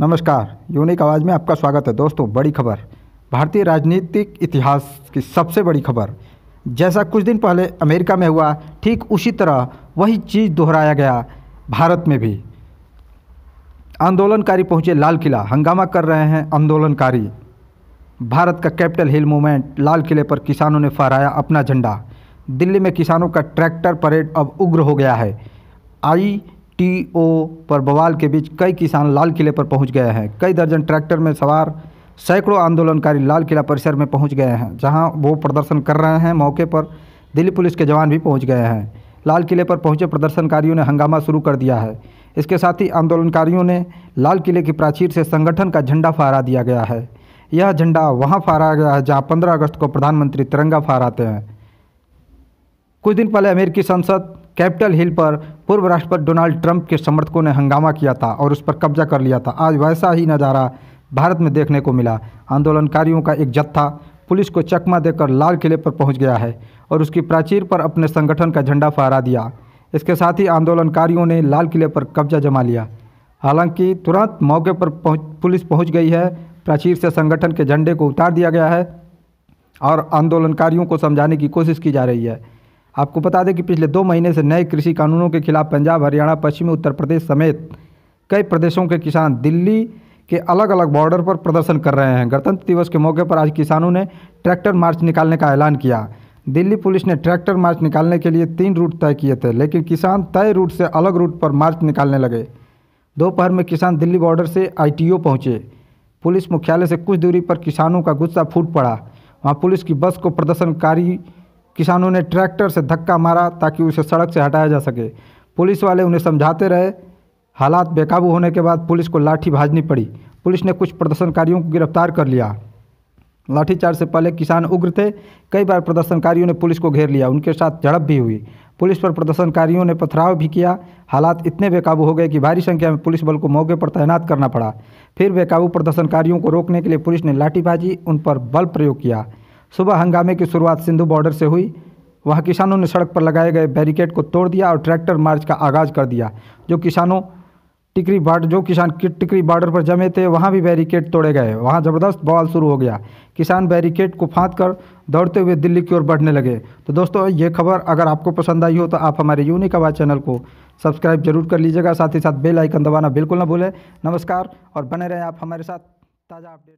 नमस्कार यूनिक आवाज़ में आपका स्वागत है दोस्तों बड़ी खबर भारतीय राजनीतिक इतिहास की सबसे बड़ी खबर जैसा कुछ दिन पहले अमेरिका में हुआ ठीक उसी तरह वही चीज़ दोहराया गया भारत में भी आंदोलनकारी पहुंचे लाल किला हंगामा कर रहे हैं आंदोलनकारी भारत का कैपिटल हिल मूवमेंट लाल किले पर किसानों ने फहराया अपना झंडा दिल्ली में किसानों का ट्रैक्टर परेड अब उग्र हो गया है आई टी ओ पर बवाल के बीच कई किसान लाल किले पर पहुंच गए हैं कई दर्जन ट्रैक्टर में सवार सैकड़ों आंदोलनकारी लाल किला परिसर में पहुंच गए हैं जहां वो प्रदर्शन कर रहे हैं मौके पर दिल्ली पुलिस के जवान भी पहुंच गए हैं लाल किले पर पहुंचे प्रदर्शनकारियों ने हंगामा शुरू कर दिया है इसके साथ ही आंदोलनकारियों ने लाल किले की प्राचीर से संगठन का झंडा फहरा दिया गया है यह झंडा वहाँ फहराया गया है जहाँ पंद्रह अगस्त को प्रधानमंत्री तिरंगा फहराते हैं कुछ दिन पहले अमेरिकी संसद कैपिटल हिल पर पूर्व राष्ट्रपति डोनाल्ड ट्रंप के समर्थकों ने हंगामा किया था और उस पर कब्जा कर लिया था आज वैसा ही नज़ारा भारत में देखने को मिला आंदोलनकारियों का एक जत्था पुलिस को चकमा देकर लाल किले पर पहुंच गया है और उसकी प्राचीर पर अपने संगठन का झंडा फहरा दिया इसके साथ ही आंदोलनकारियों ने लाल किले पर कब्जा जमा लिया हालांकि तुरंत मौके पर पहुंच, पुलिस पहुंच गई है प्राचीर से संगठन के झंडे को उतार दिया गया है और आंदोलनकारियों को समझाने की कोशिश की जा रही है आपको बता दें कि पिछले दो महीने से नए कृषि कानूनों के खिलाफ पंजाब हरियाणा पश्चिमी उत्तर प्रदेश समेत कई प्रदेशों के किसान दिल्ली के अलग अलग बॉर्डर पर प्रदर्शन कर रहे हैं गणतंत्र दिवस के मौके पर आज किसानों ने ट्रैक्टर मार्च निकालने का ऐलान किया दिल्ली पुलिस ने ट्रैक्टर मार्च निकालने के लिए तीन रूट तय किए थे लेकिन किसान तय रूट से अलग रूट पर मार्च निकालने लगे दोपहर में किसान दिल्ली बॉर्डर से आईटीओ पहुंचे पुलिस मुख्यालय से कुछ दूरी पर किसानों का गुस्सा फूट पड़ा वहां पुलिस की बस को प्रदर्शनकारी किसानों ने ट्रैक्टर से धक्का मारा ताकि उसे सड़क से हटाया जा सके पुलिस वाले उन्हें समझाते रहे हालात बेकाबू होने के बाद पुलिस को लाठी भाजनी पड़ी पुलिस ने कुछ प्रदर्शनकारियों को गिरफ्तार कर लिया लाठीचार्ज से पहले किसान उग्र थे कई बार प्रदर्शनकारियों ने पुलिस को घेर लिया उनके साथ झड़प भी हुई पुलिस पर प्रदर्शनकारियों ने पथराव भी किया हालात इतने बेकाबू हो गए कि भारी संख्या में पुलिस बल को मौके पर तैनात करना पड़ा फिर बेकाबू प्रदर्शनकारियों को रोकने के लिए पुलिस ने लाठीबाजी उन पर बल प्रयोग किया सुबह हंगामे की शुरुआत सिंधु बॉर्डर से हुई वहाँ किसानों ने सड़क पर लगाए गए बैरिकेड को तोड़ दिया और ट्रैक्टर मार्च का आगाज़ कर दिया जो किसानों टिकरी बार्डर जो किसान टिकरी बॉर्डर पर जमे थे वहाँ भी बैरिकेड तोड़े गए वहाँ ज़बरदस्त बवाल शुरू हो गया किसान बैरिकेड को फाँद कर दौड़ते हुए दिल्ली की ओर बढ़ने लगे तो दोस्तों ये खबर अगर आपको पसंद आई हो तो आप हमारे यूनिक आवाज़ चैनल को सब्सक्राइब जरूर कर लीजिएगा साथ ही साथ बेल आइकन दबाना बिल्कुल ना भूलें नमस्कार और बने रहें आप हमारे साथ ताज़ा अपडेट